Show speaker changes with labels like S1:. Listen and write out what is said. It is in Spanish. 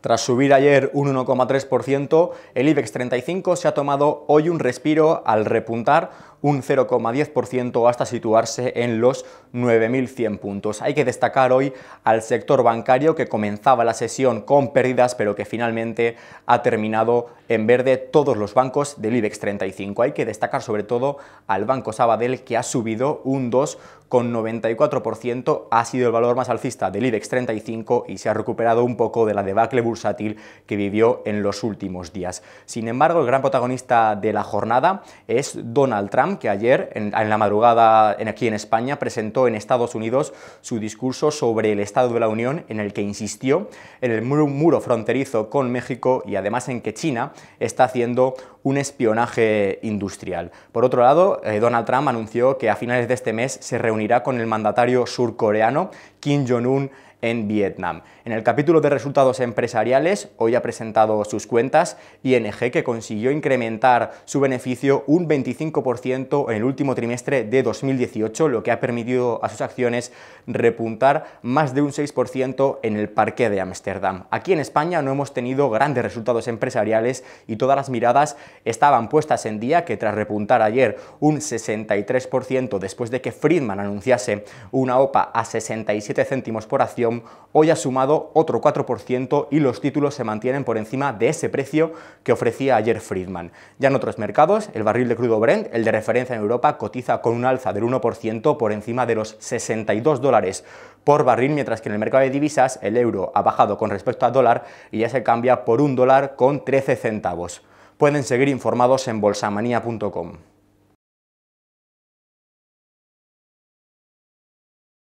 S1: Tras subir ayer un 1,3%, el IBEX 35 se ha tomado hoy un respiro al repuntar un 0,10% hasta situarse en los 9.100 puntos. Hay que destacar hoy al sector bancario que comenzaba la sesión con pérdidas pero que finalmente ha terminado en verde todos los bancos del IBEX 35. Hay que destacar sobre todo al Banco Sabadell que ha subido un 2,94%, ha sido el valor más alcista del IBEX 35 y se ha recuperado un poco de la debacle bursátil que vivió en los últimos días. Sin embargo, el gran protagonista de la jornada es Donald Trump que ayer, en, la madrugada aquí en España, presentó en Estados Unidos su discurso sobre el Estado de la Unión, en el que insistió en el muro, fronterizo con México y además en que China está haciendo un espionaje industrial. Por otro lado, eh, Donald Trump anunció que a finales de este mes se reunirá con el mandatario surcoreano Kim Jong-un en Vietnam. En el capítulo de resultados empresariales, hoy ha presentado sus cuentas ING, que consiguió incrementar su beneficio un 25% en el último trimestre de 2018, lo que ha permitido a sus acciones repuntar más de un 6% en el parque de Ámsterdam. Aquí en España no hemos tenido grandes resultados empresariales y todas las miradas estaban puestas en día que tras repuntar ayer un 63% después de que Friedman anunciase una OPA a 67 céntimos por acción, hoy ha sumado otro 4% y los títulos se mantienen por encima de ese precio que ofrecía ayer Friedman. Ya en otros mercados, el barril de crudo Brent, el de referencia en Europa, cotiza con un alza del 1% por encima de los 62 dólares por barril, mientras que en el mercado de divisas el euro ha bajado con respecto al dólar y ya se cambia por un dólar con 13 centavos. Pueden seguir informados en bolsamanía.com.